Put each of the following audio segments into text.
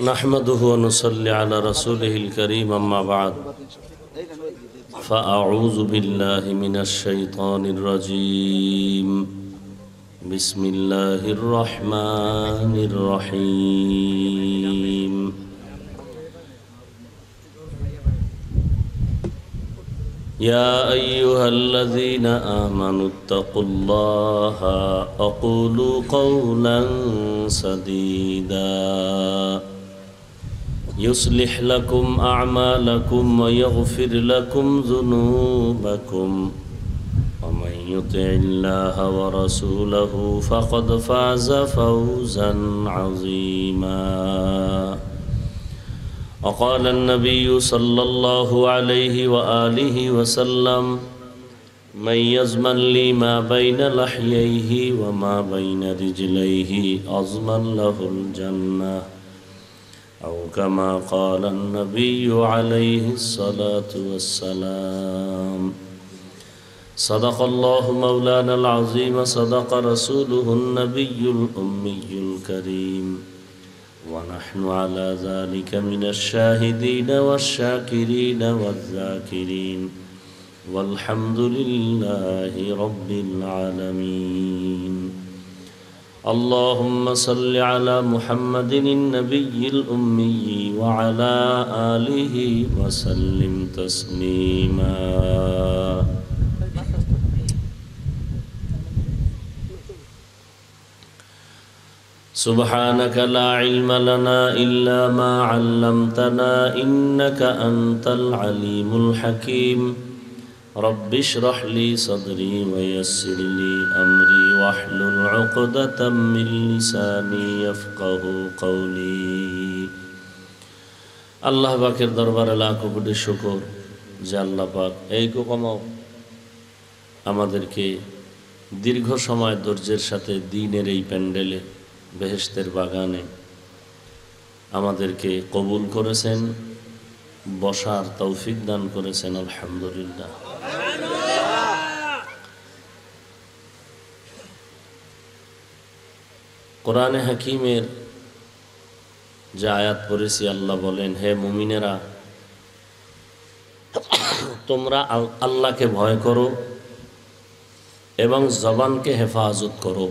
نحمده ونصلي على رسوله الكريم أما بعد فأعوذ بالله من الشيطان الرجيم بسم الله الرحمن الرحيم يا أيها الذين آمنوا اتقوا الله أقولوا قولا سديداً يصلح لكم أعمالكم ويغفر لكم ذنوبكم ومن يطع الله ورسوله فقد فاز فوزا عظيما وقال النبي صلى الله عليه وآله وسلم من يزمن لي ما بين لحييه وما بين رجليه أزمن له الجنه أو كما قال النبي عليه الصلاة والسلام صدق الله مولانا العظيم صدق رسوله النبي الأمي الكريم ونحن على ذلك من الشاهدين والشاكرين والذاكرين والحمد لله رب العالمين اللهم صل على محمد النبي الأمي وعلى آله وسلم تسليما سبحانك لا علم لنا إلا ما علمتنا إنك أنت العليم الحكيم رب اشرح لي صدري ويسر لي امري واحلل عقدة من لساني يفقه قولي আল্লাহ পাকের দরবারে লাখো কোটি শুকর যে আল্লাহ পাক এই কোকমাও আমাদেরকে দীর্ঘ সময় ধৈর্যের সাথে দিনের এই প্যান্ডেলে বেহেস্তের বাগানে আমাদেরকে কবুল করেছেন বসার তৌফিক দান করেছেন আলহামদুলিল্লাহ কোরআনে হাকিমের যে আয়াত পড়েছি আল্লাহ বলেন হে মুমিনেরা তোমরা আল্লাহকে ভয় করো এবং জবানকে হেফাজত করো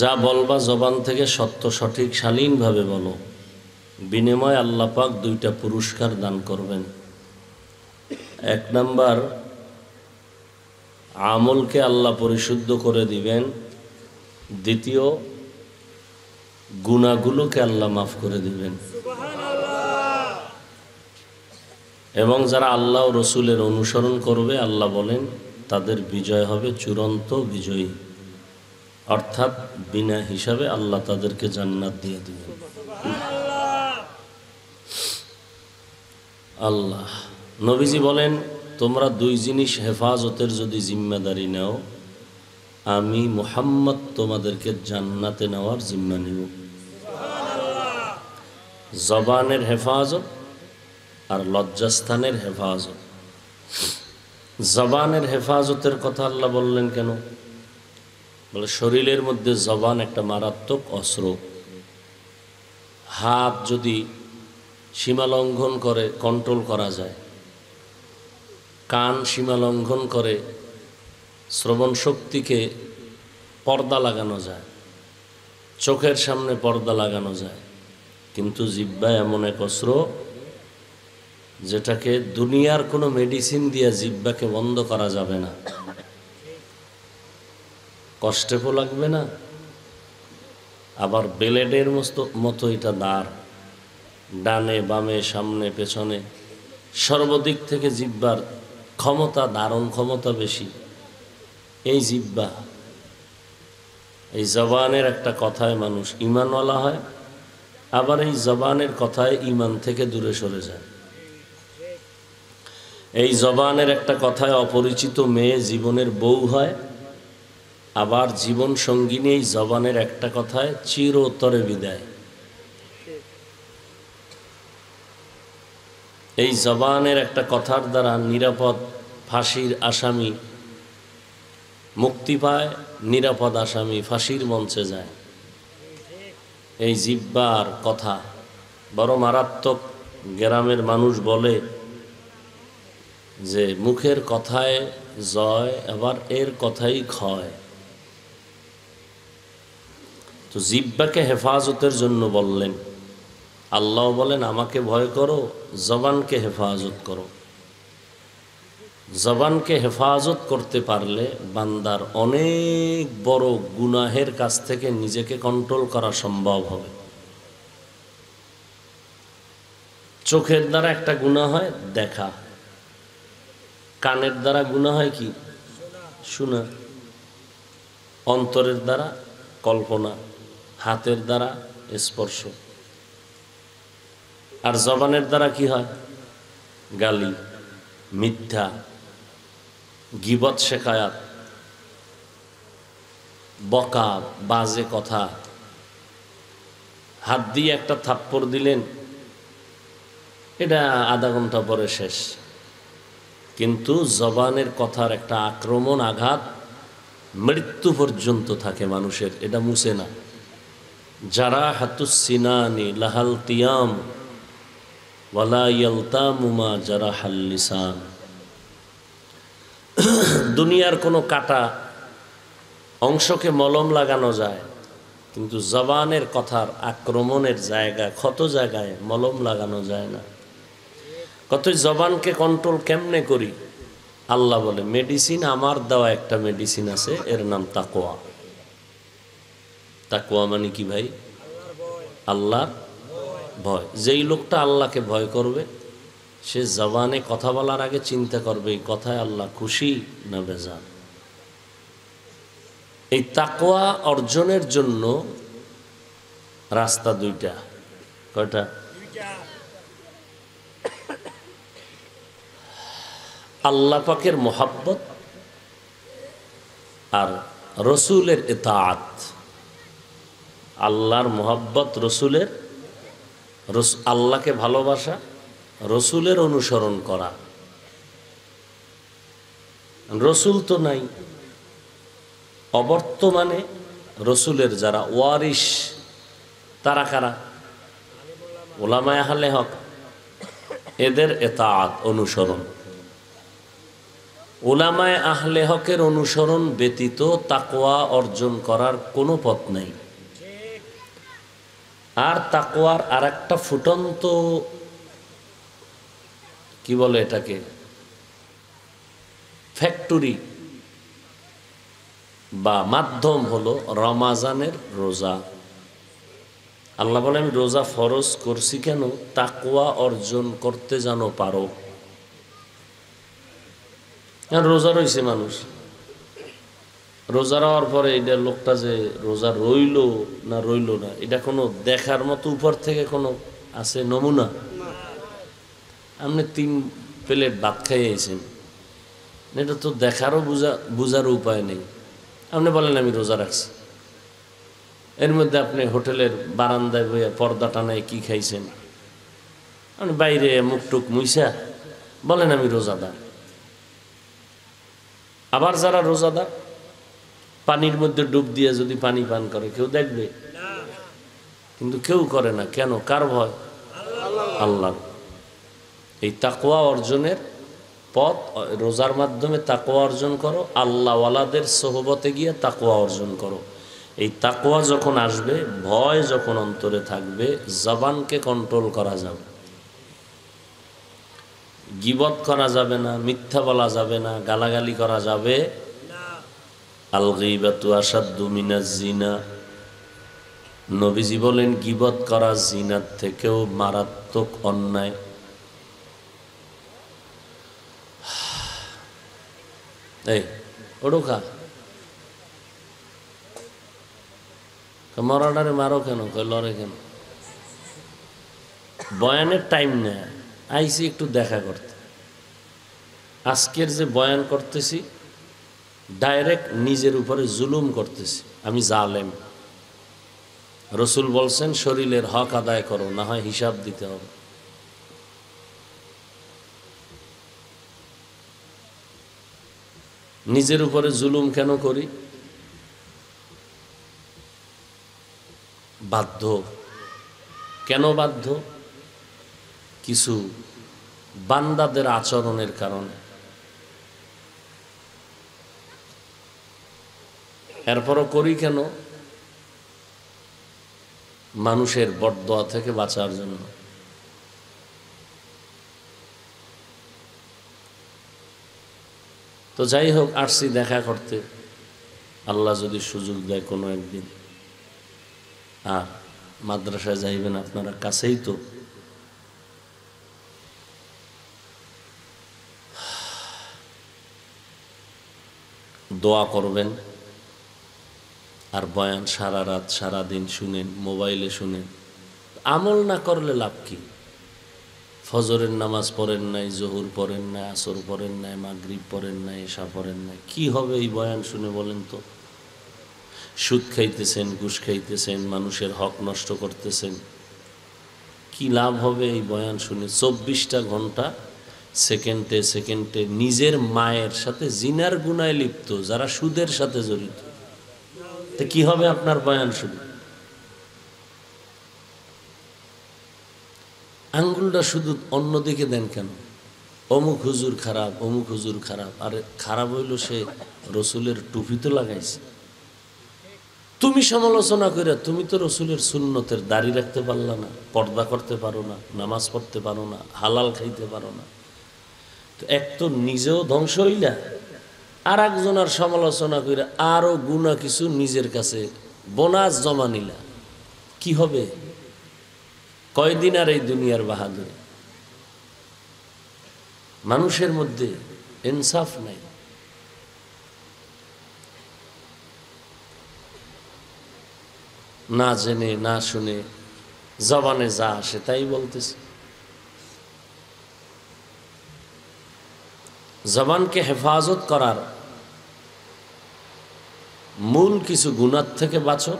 যা বলবা জবান থেকে সত্য সঠিক শালীনভাবে বলো বিনিময় আল্লাপাক দুইটা পুরস্কার দান করবেন এক নাম্বার আমলকে আল্লাহ পরিশুদ্ধ করে দিবেন দ্বিতীয় গুণাগুলোকে আল্লাহ মাফ করে দিবেন এবং যারা আল্লাহ রসুলের অনুসরণ করবে আল্লাহ বলেন তাদের বিজয় হবে চূড়ান্ত বিজয়ী অর্থাৎ বিনা হিসাবে আল্লাহ তাদেরকে জান্নাত দিয়ে দিবেন আল্লাহ নবীজি বলেন তোমরা দুই জিনিস হেফাজতের যদি জিম্মাদারি নাও আমি মোহাম্মদ তোমাদেরকে জান্নাতে নেওয়ার জিম্মা নিব জবানের হেফাজত আর লজ্জাস্থানের হেফাজত জবানের হেফাজতের কথা আল্লাহ বললেন কেন বলে শরীরের মধ্যে জবান একটা মারাত্মক অস্ত্র হাত যদি সীমা লঙ্ঘন করে কন্ট্রোল করা যায় কান সীমা লঙ্ঘন করে শ্রবণ শক্তিকে পর্দা লাগানো যায় চোখের সামনে পর্দা লাগানো যায় কিন্তু জিব্বা এমন এক অস্ত্র যেটাকে দুনিয়ার কোনো মেডিসিন দিয়ে জিব্বাকে বন্ধ করা যাবে না কষ্টেপও লাগবে না আবার বেলেডের মতো মতো এটা দাঁড় ডানে বামে সামনে পেছনে সর্বদিক থেকে জিব্বার ক্ষমতা ধারণ ক্ষমতা বেশি এই জিব্বা এই জবানের একটা কথায় মানুষ ইমানওয়ালা হয় আবার এই জবানের কথায় ইমান থেকে দূরে সরে যায় এই জবানের একটা কথায় অপরিচিত মেয়ে জীবনের বউ হয় আবার জীবন সঙ্গিনী এই জবানের একটা কথায় চিরতরে বিদায় এই জবানের একটা কথার দ্বারা নিরাপদ ফাঁসির আসামি মুক্তি পায় নিরাপদ আসামি ফাঁসির মঞ্চে যায় এই জিব্বার কথা বড় মারাত্মক গ্রামের মানুষ বলে যে মুখের কথায় জয় আবার এর কথাই ক্ষয় তো জিব্বাকে হেফাজতের জন্য বললেন আল্লাহ বলেন আমাকে ভয় করো জবানকে হেফাজত করো জবানকে হেফাজত করতে পারলে বান্দার অনেক বড় গুনাহের কাছ থেকে নিজেকে কন্ট্রোল করা সম্ভব হবে চোখের দ্বারা একটা গুণা হয় দেখা কানের দ্বারা গুণা হয় কি শোনা অন্তরের দ্বারা কল্পনা হাতের দ্বারা স্পর্শ আর জবানের দ্বারা কি হয় গালি মিথ্যা গিবত শেখায়াত বকা বাজে কথা হাত দিয়ে একটা থাপ্পড় দিলেন এটা আধা ঘন্টা পরে শেষ কিন্তু জবানের কথার একটা আক্রমণ আঘাত মৃত্যু পর্যন্ত থাকে মানুষের এটা মুছে না যারা হাতুসিনানি লাহাল তিয়াম হাল্লিসান দুনিয়ার কোনো কাটা অংশকে মলম লাগানো যায় কিন্তু জবানের কথার আক্রমণের জায়গা ক্ষত জায়গায় মলম লাগানো যায় না কত জবানকে কন্ট্রোল কেমনে করি আল্লাহ বলে মেডিসিন আমার দেওয়া একটা মেডিসিন আছে এর নাম তাকোয়া তাকোয়া মানে কি ভাই আল্লাহ ভয় যেই লোকটা আল্লাহকে ভয় করবে সে জবানে কথা বলার আগে চিন্তা করবে এই কথায় আল্লাহ খুশি না বেজান এই তাকোয়া অর্জনের জন্য রাস্তা দুইটা কয়টা আল্লাহ পাকের মোহাব্বত আর রসুলের এত আল্লাহর মোহাব্বত রসুলের আল্লাহকে ভালোবাসা রসুলের অনুসরণ করা রসুল তো নাই অবর্তমানে রসুলের যারা ওয়ারিস তারা কারা ওলামায় হালে হক এদের এতাআত অনুসরণ ওলামায় আহলে হকের অনুসরণ ব্যতীত তাকোয়া অর্জন করার কোনো পথ নেই আর তাকোয়ার আর একটা ফুটন্ত কি বলে এটাকে ফ্যাক্টরি বা মাধ্যম হলো রমাজানের রোজা আল্লাহ বলে আমি রোজা ফরজ করছি কেন তাকুয়া অর্জন করতে যেন পারো রোজা রয়েছে মানুষ রোজা রাওয়ার পরে এটা লোকটা যে রোজা রইল না রইল না এটা কোনো দেখার মতো উপর থেকে কোনো আছে নমুনা আপনি তিন প্লেট ভাত খাইয়ে আছেন এটা তো দেখারও বোঝা বোঝার উপায় নেই আপনি বলেন আমি রোজা রাখছি এর মধ্যে আপনি হোটেলের বারান্দায় বইয়ে পর্দা টানায় কি খাইছেন আপনি বাইরে মুখ টুক মুইসা বলেন আমি রোজাদার আবার যারা রোজাদার পানির মধ্যে ডুব দিয়ে যদি পানি পান করে কেউ দেখবে কিন্তু কেউ করে না কেন কার ভয় আল্লাহ এই তাকোয়া অর্জনের পথ রোজার মাধ্যমে তাকোয়া অর্জন করো আল্লাহওয়ালাদের সোহবতে গিয়ে তাকোয়া অর্জন করো এই তাকোয়া যখন আসবে ভয় যখন অন্তরে থাকবে জবানকে কন্ট্রোল করা যাবে গিবত করা যাবে না মিথ্যা বলা যাবে না গালাগালি করা যাবে আল গিবাতু আসাদ্দু মিনাজ জিনা নবীজি বলেন গিবত করা জিনার থেকেও মারাত্মক অন্যায় এই ওডো খা মরাডারে মারো কেন লড়ে কেন বয়ানের টাইম নেয় আইসি একটু দেখা করতে আজকের যে বয়ান করতেছি ডাইরেক্ট নিজের উপরে জুলুম করতেছে আমি জালেম রসুল বলছেন শরীরের হক আদায় করো না হয় হিসাব দিতে হবে নিজের উপরে জুলুম কেন করি বাধ্য কেন বাধ্য কিছু বান্দাদের আচরণের কারণে এরপরও করি কেন মানুষের বটদোয়া থেকে বাঁচার জন্য তো যাই হোক আসছি দেখা করতে আল্লাহ যদি সুযোগ দেয় কোনো একদিন আর মাদ্রাসায় যাইবেন আপনারা কাছেই তো দোয়া করবেন আর বয়ান সারা রাত সারা দিন শুনেন মোবাইলে শুনেন আমল না করলে লাভ কি ফজরের নামাজ পড়েন নাই জহুর পড়েন নাই আসর পড়েন নাই মাগরিব পড়েন নাই এসা পড়েন নাই কি হবে এই বয়ান শুনে বলেন তো সুদ খাইতেছেন ঘুষ খাইতেছেন মানুষের হক নষ্ট করতেছেন কি লাভ হবে এই বয়ান শুনে চব্বিশটা ঘন্টা সেকেন্ডে সেকেন্ডে নিজের মায়ের সাথে জিনার গুনায় লিপ্ত যারা সুদের সাথে জড়িত তো কি হবে আপনার বয়ান শুধু আঙ্গুলটা শুধু অন্যদিকে দেন কেন অমুক হুজুর খারাপ অমুক হুজুর খারাপ আর খারাপ হইল সে রসুলের টুপি তো লাগাইছে তুমি সমালোচনা করে তুমি তো রসুলের সুন্নতের দাড়ি রাখতে পারলা না পর্দা করতে পারো না নামাজ পড়তে পারো না হালাল খাইতে পারো না তো এক তো নিজেও ধ্বংস হইলা আর একজনের সমালোচনা করে আরও গুণা কিছু নিজের কাছে বোনাস জমা নিলা কি হবে কয়দিন আর এই দুনিয়ার বাহাদুর মানুষের মধ্যে ইনসাফ নাই না জেনে না শুনে জবানে যা আসে তাই বলতেছে জবানকে হেফাজত করার মূল কিছু গুণার থেকে বাঁচো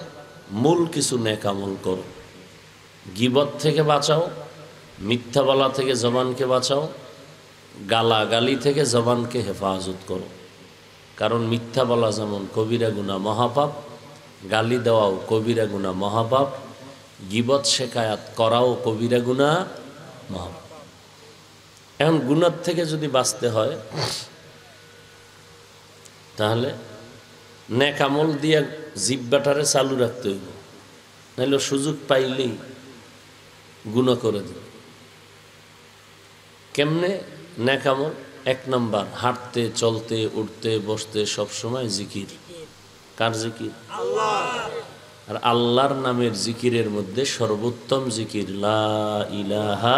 মূল কিছু নেকামল করো গিবত থেকে বাঁচাও মিথ্যা বলা থেকে জবানকে বাঁচাও গালাগালি থেকে জবানকে হেফাজত করো কারণ মিথ্যা বলা যেমন কবিরা গুণা মহাপাপ গালি দেওয়াও কবিরা গুণা মহাপাপ গিবত শেখায়াত করাও কবিরা গুণা মহাপাপ এখন গুণার থেকে যদি বাঁচতে হয় তাহলে নেকামল দিয়া জিব্বাটারে চালু রাখতে হইব নাহলে সুযোগ পাইলেই গুণ করে দেবে কেমনে নেকামল এক নাম্বার হাঁটতে চলতে উঠতে বসতে সবসময় জিকির কার জিকির আর আল্লাহর নামের জিকিরের মধ্যে সর্বোত্তম জিকির লা ইলাহা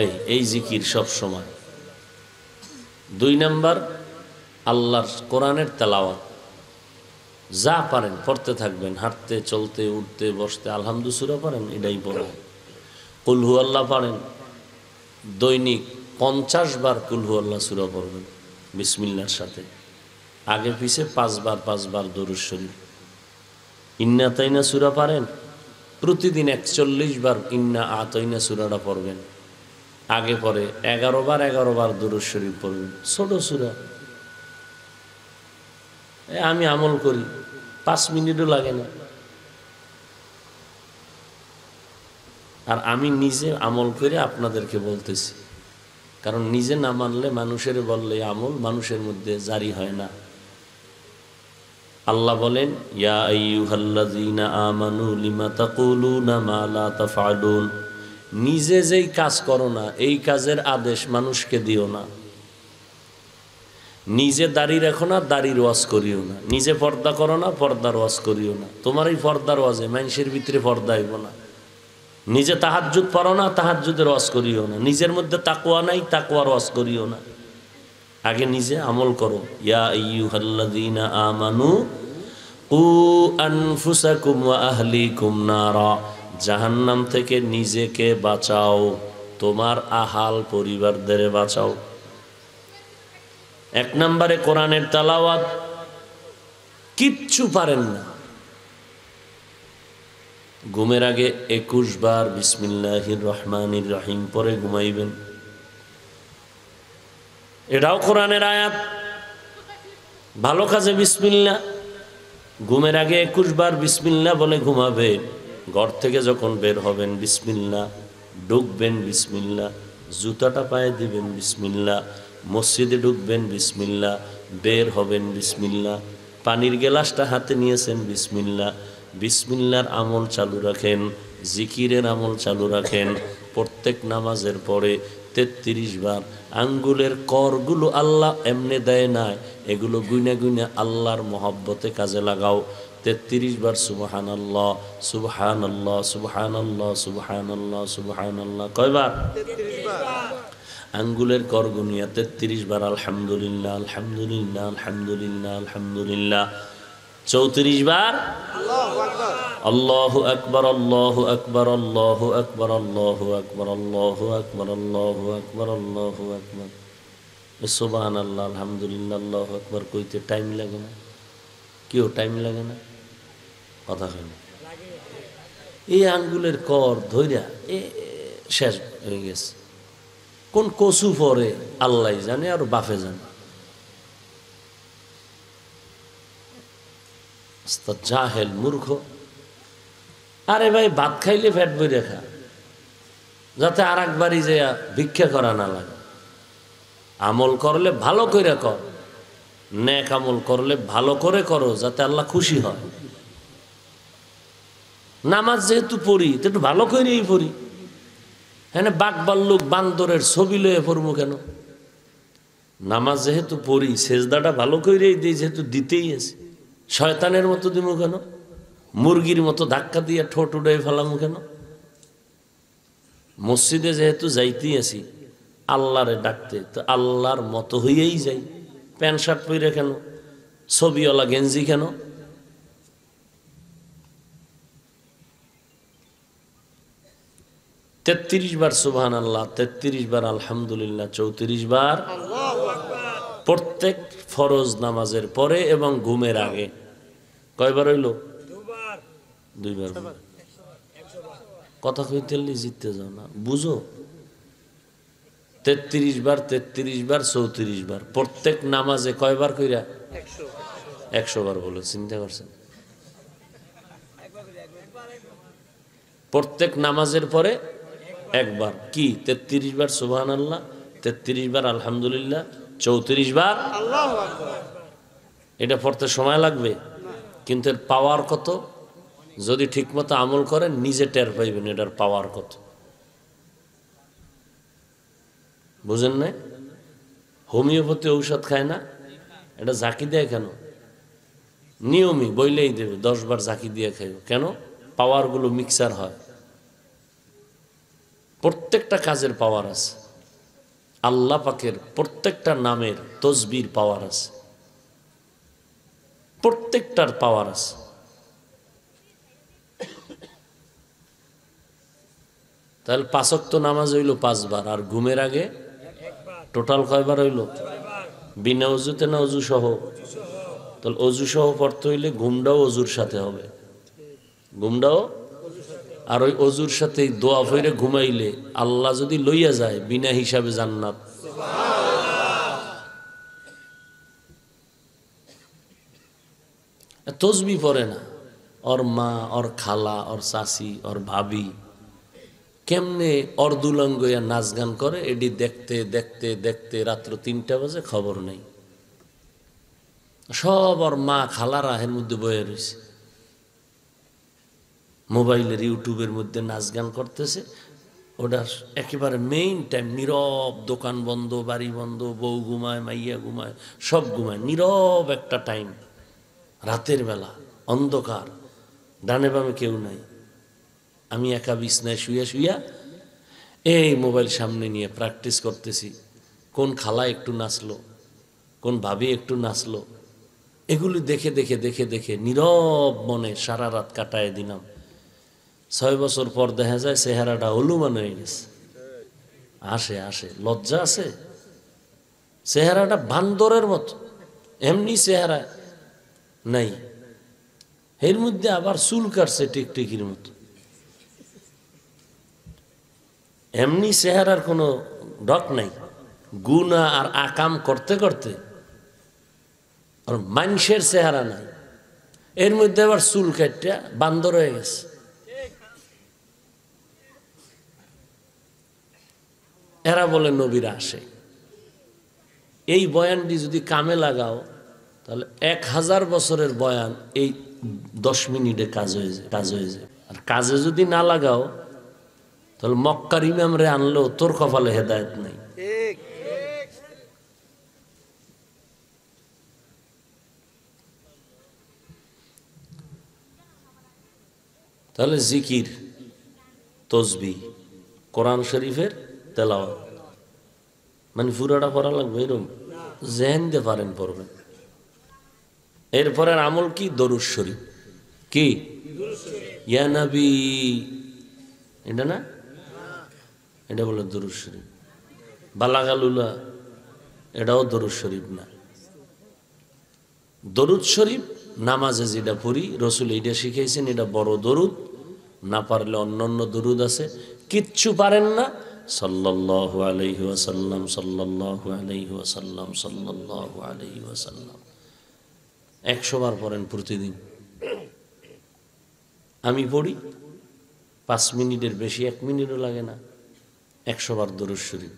এই এই জিকির সব সময় দুই নাম্বার আল্লাহর কোরআনের তেলাওয়াত যা পারেন পড়তে থাকবেন হাঁটতে চলতে উঠতে বসতে আলহামদুসুরা পারেন এটাই পড়েন কুলহু আল্লাহ পারেন দৈনিক পঞ্চাশ বার কুলহু আল্লাহ সুরা পড়বেন বিসমিল্লার সাথে আগে পিছে পাঁচবার পাঁচবার দরুশ্বরী ইন্না তাইনা সুরা পারেন প্রতিদিন একচল্লিশ বার ইন্না আতইনা সুরাটা পড়বেন আগে পরে এগারো বার এগারো বার দুরুজ শরীফ পড়বেন ছোট সুরা আমি আমল করি পাঁচ মিনিটও লাগে না আর আমি নিজে আমল করে আপনাদেরকে বলতেছি কারণ নিজে না মানলে মানুষের বললে আমল মানুষের মধ্যে জারি হয় না আল্লাহ বলেন ইয়া আইয়ুহাল্লাযীনা আমানু লিমা তাকুলুনা মা লা তাফআলুন নিজে যেই কাজ করো না এই কাজের আদেশ মানুষকে দিও না নিজে দাড়ি রেখো না দাড়ির ওয়াজ করিও না নিজে পর্দা করো না পর্দার ওয়াজ করিও না তোমার এই পর্দার ওয়াজে মানুষের ভিতরে পর্দা হইব না নিজে তাহাজুদ পারো না তাহাজুদের ওয়াজ করিও না নিজের মধ্যে তাকুয়া নাই তাকুয়ার ওয়াজ করিও না আগে নিজে আমল করো ইয়া আমানু কু আনফুসাকুম আহলিকুম নারা জাহান্নাম থেকে নিজেকে বাঁচাও তোমার আহাল পরিবারদের বাঁচাও এক নম্বরে কোরআনের তালাওয়াত কিচ্ছু পারেন না ঘুমের আগে একুশ বার বিসমিল্লাহ রহমান রাহিম পরে ঘুমাইবেন এটাও কোরআনের আয়াত ভালো কাজে বিসমিল্লা ঘুমের আগে একুশ বার বিসমিল্লা বলে ঘুমাবে ঘর থেকে যখন বের হবেন বিসমিল্লা ডুববেন বিসমিল্লা জুতাটা পায়ে দিবেন বিসমিল্লা মসজিদে ঢুকবেন বিসমিল্লা বের হবেন বিসমিল্লা পানির গেলাসটা হাতে নিয়েছেন বিসমিল্লা বিসমিল্লার আমল চালু রাখেন জিকিরের আমল চালু রাখেন প্রত্যেক নামাজের পরে তেত্রিশ বার আঙ্গুলের করগুলো আল্লাহ এমনে দেয় নাই এগুলো গুনে গুনে আল্লাহর মহব্বতে কাজে লাগাও তেত্রিশ বার সুবহান আল্লাহ সুবহান আল্লাহ সুবহান আল্লাহ সুবহান আল্লাহ সুবহান আল্লাহ কয়বার আঙ্গুলের করগুনিয়া তেত্রিশ বার আলহামদুলিল্লাহ আলহামদুলিল্লাহ আলহামদুলিল্লাহ আলহামদুলিল্লাহ চৌত্রিশ বার আল্লাহ আকবর আল্লাহ আকবর আল্লাহ আকবর আল্লাহ আকবর আল্লাহ আকবর আল্লাহ আকবর আল্লাহ আকবর সোবাহান আল্লাহ আলহামদুলিল্লাহ আল্লাহ আকবর কইতে টাইম লাগে না কেউ টাইম লাগে না কথা হয় না এই আঙ্গুলের কর ধৈরা এ শেষ হয়ে গেছে কোন কচু পরে আল্লাহ জানে আর বাফে জানে জাহেল মূর্খ আরে ভাই ভাত খাইলে ফ্যাট বই রেখা যাতে আর একবারই যে ভিক্ষা করা না লাগে আমল করলে ভালো করে কর ন্যাক আমল করলে ভালো করে করো যাতে আল্লাহ খুশি হয় নামাজ যেহেতু পড়ি তো একটু ভালো করেই পড়ি হ্যাঁ বাঘবার বাল্লুক বান্দরের ছবি লয়ে পড়বো কেন নামাজ যেহেতু পড়ি সেজদাটা ভালো করেই দিই যেহেতু দিতেই আছে শয়তানের মতো দিব কেন মুরগির মতো ধাক্কা দিয়ে ঠোঁট উড়ে ফেলামো কেন মসজিদে যেহেতু যাইতেই আছি আল্লাহরে ডাকতে তো আল্লাহর মতো হইয়েই যাই প্যান্ট শার্ট পরে কেন ছবিওয়ালা গেঞ্জি কেন তেত্রিশ বার সুবাহ আল্লাহ তেত্রিশ বার আলহামদুলিল্লাহ চৌত্রিশ বার প্রত্যেক ফরজ নামাজের পরে এবং ঘুমের আগে কয়বার হইল দুইবার কথা কইতে জিততে যাও না বুঝো তেত্রিশ বার তেত্রিশ বার চৌত্রিশ বার প্রত্যেক নামাজে কয়বার কইরা একশো বার বলে চিন্তা করছেন প্রত্যেক নামাজের পরে একবার কি তেত্রিশ বার সুবাহ আল্লাহ তেত্রিশ বার আলহামদুলিল্লাহ চৌত্রিশ বার এটা পড়তে সময় লাগবে কিন্তু এর পাওয়ার কত যদি ঠিকমতো আমল করেন নিজে টের পাইবেন এটার পাওয়ার কত বুঝেন না হোমিওপ্যাথি ঔষধ খায় না এটা ঝাঁকি দেয় কেন নিয়মই বইলেই দেবে দশ বার ঝাঁকি দিয়ে খাইব কেন পাওয়ারগুলো মিক্সার হয় প্রত্যেকটা কাজের পাওয়ার আছে আল্লাহ পাকের প্রত্যেকটা নামের তসবির পাওয়ার আছে প্রত্যেকটার পাওয়ার আছে তাহলে পাঁচক্ত নামাজ হইল পাঁচবার আর ঘুমের আগে টোটাল কয়বার হইল বিনা অজুতে না অজু সহ তাহলে অজু সহ পড়তে হইলে ঘুমটাও অজুর সাথে হবে ঘুমটাও আর ওই অজুর সাথে দোয়া ভৈরে ঘুমাইলে আল্লাহ যদি লইয়া যায় বিনা হিসাবে জান্নাত তসবি পরে না ওর মা ওর খালা ওর চাষি ওর ভাবি কেমনে ওর নাচ গান করে এটি দেখতে দেখতে দেখতে রাত্র তিনটা বাজে খবর নেই সব ওর মা খালারা এর মধ্যে বয়ে রয়েছে মোবাইলের ইউটিউবের মধ্যে নাচ গান করতেছে ওটা একেবারে মেইন টাইম নীরব দোকান বন্ধ বাড়ি বন্ধ বউ ঘুমায় মাইয়া ঘুমায় সব ঘুমায় নীরব একটা টাইম রাতের বেলা অন্ধকার ডানে বামে কেউ নাই আমি একা বিছনায় শুয়ে শুইয়া এই মোবাইল সামনে নিয়ে প্র্যাকটিস করতেছি কোন খালা একটু নাচলো কোন ভাবি একটু নাচলো এগুলি দেখে দেখে দেখে দেখে নীরব মনে সারা রাত কাটায় দিলাম ছয় বছর পর দেখা যায় চেহারাটা হলুমান হয়ে গেছে আসে আসে লজ্জা আছে চেহারাটা বান্দরের মতো এমনি চেহারা নাই এর মধ্যে আবার চুল কাটছে টিকটিকির মতো এমনি চেহারার কোনো ডক নাই গুনা আর আকাম করতে করতে আর মানুষের চেহারা নাই এর মধ্যে আবার চুল কাটটা বান্দর হয়ে গেছে এরা বলে নবীরা আসে এই বয়ানটি যদি কামে লাগাও তাহলে এক হাজার বছরের বয়ান এই দশ মিনিটে কাজ হয়ে যায় কাজ হয়ে যায় আর কাজে যদি না লাগাও তাহলে মক্কার ইমামরে আনলেও তোর কপালে হেদায়ত নাই তাহলে জিকির তসবি কোরআন শরীফের তেলাওয়া মানে পুরোটা পড়া লাগবে এরকম জেহেন দিয়ে পারেন পড়বেন এরপরের আমল কি দরুদ শরীফ কি ইয়ানাবি এটা না এটা বলে দরুদ শরীফ বালাগালুলা এটাও দরুদ শরীফ না দরুদ শরীফ নামাজে যেটা পড়ি রসুল এইটা শিখেছেন এটা বড় দরুদ না পারলে অন্য অন্য দরুদ আছে কিচ্ছু পারেন না সাল্লাহ পড়েন প্রতিদিন আমি পড়ি পাঁচ মিনিটের বেশি এক মিনিটও লাগে না একশো বার দরশ্বরী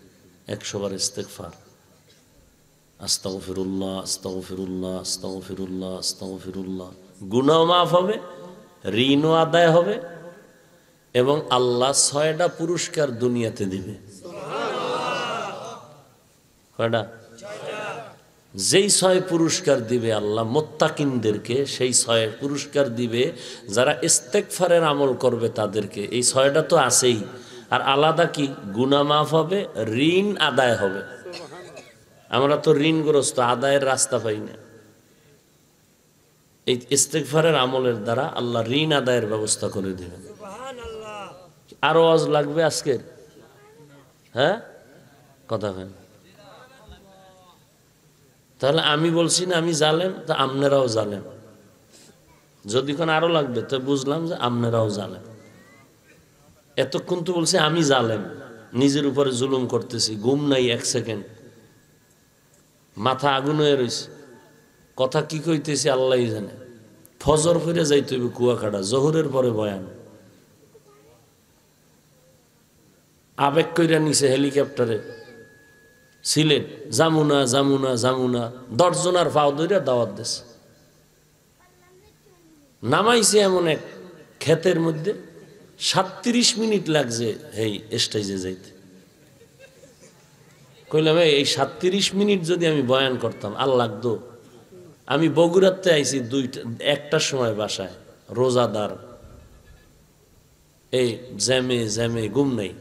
একশো বার ইস্তেকফার আস্তাও ফিরুল্লাহ আস্তাও ফিরুল্লাহ আস্তাও ফিরুল্লাহ আস্তাও ফিরুল্লাহ গুণাও মাফ হবে ঋণও আদায় হবে এবং আল্লাহ ছয়টা পুরস্কার দুনিয়াতে দিবে যেই ছয় পুরস্কার দিবে আল্লাহ মোত্তাকিনদেরকে সেই ছয় পুরস্কার দিবে যারা ইস্তেকফারের আমল করবে তাদেরকে এই ছয়টা তো আছেই আর আলাদা কি গুনা মাফ হবে ঋণ আদায় হবে আমরা তো ঋণগ্রস্ত আদায়ের রাস্তা পাই না এই ইস্তেকফারের আমলের দ্বারা আল্লাহ ঋণ আদায়ের ব্যবস্থা করে দেবেন আর ওয়াজ লাগবে আজকের হ্যাঁ কথা হয় তাহলে আমি বলছি না আমি জালেম তো আপনারাও জালেম যদি কোন আরো লাগবে তো বুঝলাম যে আপনারাও জালেম এতক্ষণ তো বলছি আমি জালেম নিজের উপরে জুলুম করতেছি ঘুম নাই এক সেকেন্ড মাথা আগুন হয়ে রয়েছে কথা কি কইতেছি আল্লাহ জানে ফজর ফিরে যাইতে হবে কুয়াকাটা জহরের পরে বয়ান আবেগ কইরা নিছে হেলিকপ্টারে সিলেট জামুনা জামুনা জামুনা দশজনার ফাও ধরিয়া দাওয়াত দিছে নামাইছে এমন এক ক্ষেতের মধ্যে সাতত্রিশ মিনিট লাগছে এই স্টেজে যাইতে কইলাম এই সাতত্রিশ মিনিট যদি আমি বয়ান করতাম আর লাগতো আমি বগুড়াতে আইছি দুইটা একটার সময় বাসায় রোজাদার এই জ্যামে জ্যামে গুম নেই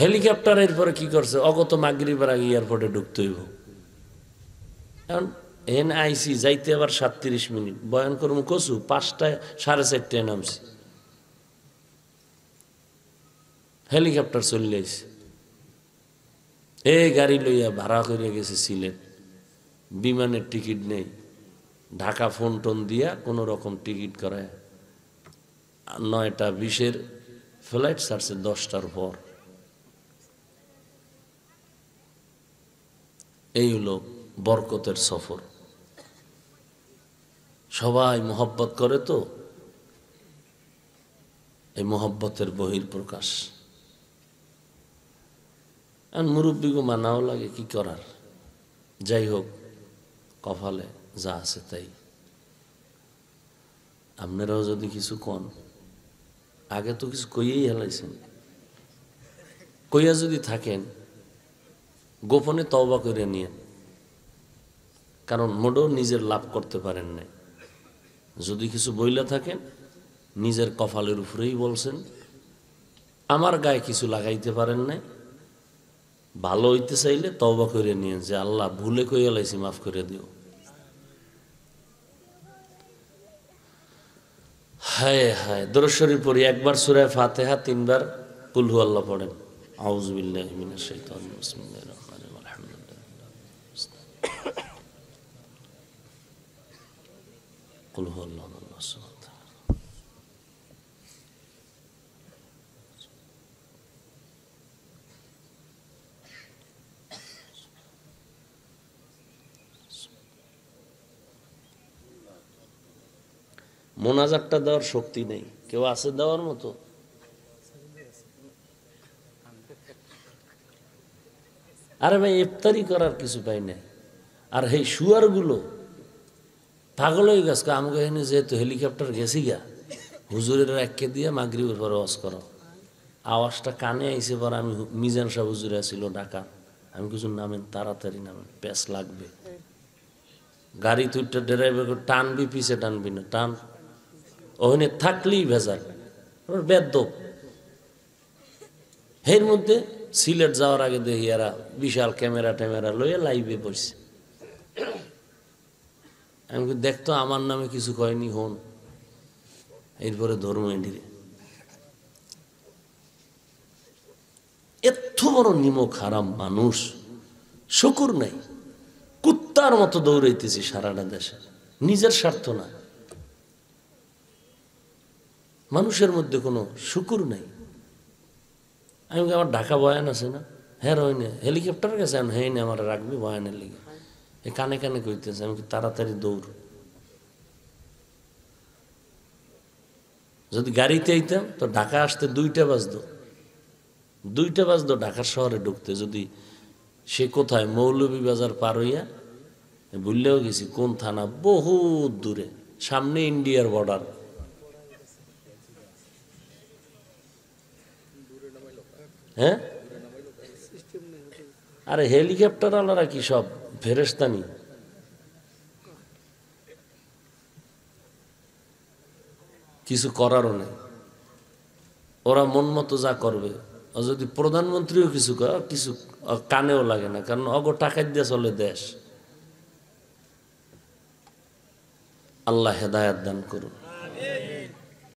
হেলিকপ্টার এরপরে কি করছে অগত মাগরিবের আগে এয়ারপোর্টে ঢুকতে হইব কারণ এনআইসি আইসি যাইতে আবার সাতত্রিশ মিনিট বয়ান করবো কচু পাঁচটায় সাড়ে চারটায় নামছি হেলিকপ্টার চলে আইসি এ গাড়ি লইয়া ভাড়া করে গেছে সিলেট বিমানের টিকিট নেই ঢাকা ফোন টোন দিয়া কোনো রকম টিকিট করায় নয়টা বিশের ফ্লাইট ছাড়ছে দশটার পর এই হলো বরকতের সফর সবাই মোহব্বত করে তো এই মোহব্বতের বহির প্রকাশ মুরব্বীকে মানাও লাগে কি করার যাই হোক কপালে যা আছে তাই আপনারাও যদি কিছু কন আগে তো কিছু কইয়েই হেলাইছেন কইয়া যদি থাকেন গোপনে তওবা করে নিয়েন কারণ মোডো নিজের লাভ করতে পারেন নাই যদি কিছু বইলে থাকেন নিজের কপালের উপরেই বলছেন আমার গায়ে কিছু লাগাইতে পারেন নাই ভালো হইতে চাইলে তওবা করে নিয়ে যে আল্লাহ ভুলে কইয়া লাইছি মাফ করে দিও হায় হায় দরশরী পড়ি একবার সুরায় ফাতেহা তিনবার কুলহু আল্লাহ পড়েন আউজবিল্লাহ মিনাশ শাইতানির রাজিম قل هو الله الصمد মোনাজারটা দেওয়ার শক্তি নেই কেউ আছে দেওয়ার মতো আরে ভাই ইফতারি করার কিছু পাই নাই আর এই গুলো পাগল হয়ে গেছে আমগাহিনী যেহেতু হেলিকপ্টার গেছি গা হুজুরের একে দিয়ে মাগরিবের পরে ওয়াজ করো আওয়াজটা কানে আইসে পর আমি মিজান সাহেব হুজুরে আসিল ঢাকা আমি কিছু নামেন তাড়াতাড়ি নামেন প্যাস লাগবে গাড়ি তুইটা ড্রাইভার টানবি পিছে টানবি না টান ওখানে থাকলেই ভেজাল বেদ্য এর মধ্যে সিলেট যাওয়ার আগে দেখি এরা বিশাল ক্যামেরা ট্যামেরা লইয়ে লাইভে বসছে আমি দেখতো আমার নামে কিছু কয়নি হন এরপরে ধর্ম এডিরে এত বড় নিম খারাপ মানুষ শকুর নাই কুত্তার মতো দৌড়াইতেছি সারাটা দেশে নিজের স্বার্থ না মানুষের মধ্যে কোনো শুকুর নাই আমি আমার ঢাকা বয়ান আছে না হ্যাঁ রই হেলিকপ্টার গেছে হ্যাঁ আমার রাখবি বয়ানের লিগে এ কানে কানে কইতেছে আমি তাড়াতাড়ি দৌড় যদি গাড়িতে আইতাম তো ঢাকা আসতে দুইটা বাজতো দুইটা বাজতো ঢাকা শহরে ঢুকতে যদি সে কোথায় মৌলভী বাজার পার হইয়া ভুললেও গেছি কোন থানা বহু দূরে সামনে ইন্ডিয়ার বর্ডার হ্যাঁ আরে হেলিকপ্টার আলারা কি সব ফেরেস্তানি কিছু করারও নেই ওরা মন মতো যা করবে যদি প্রধানমন্ত্রীও কিছু করে কিছু কানেও লাগে না কারণ অগ টাকা দিয়ে চলে দেশ আল্লাহ হেদায়াত দান করুন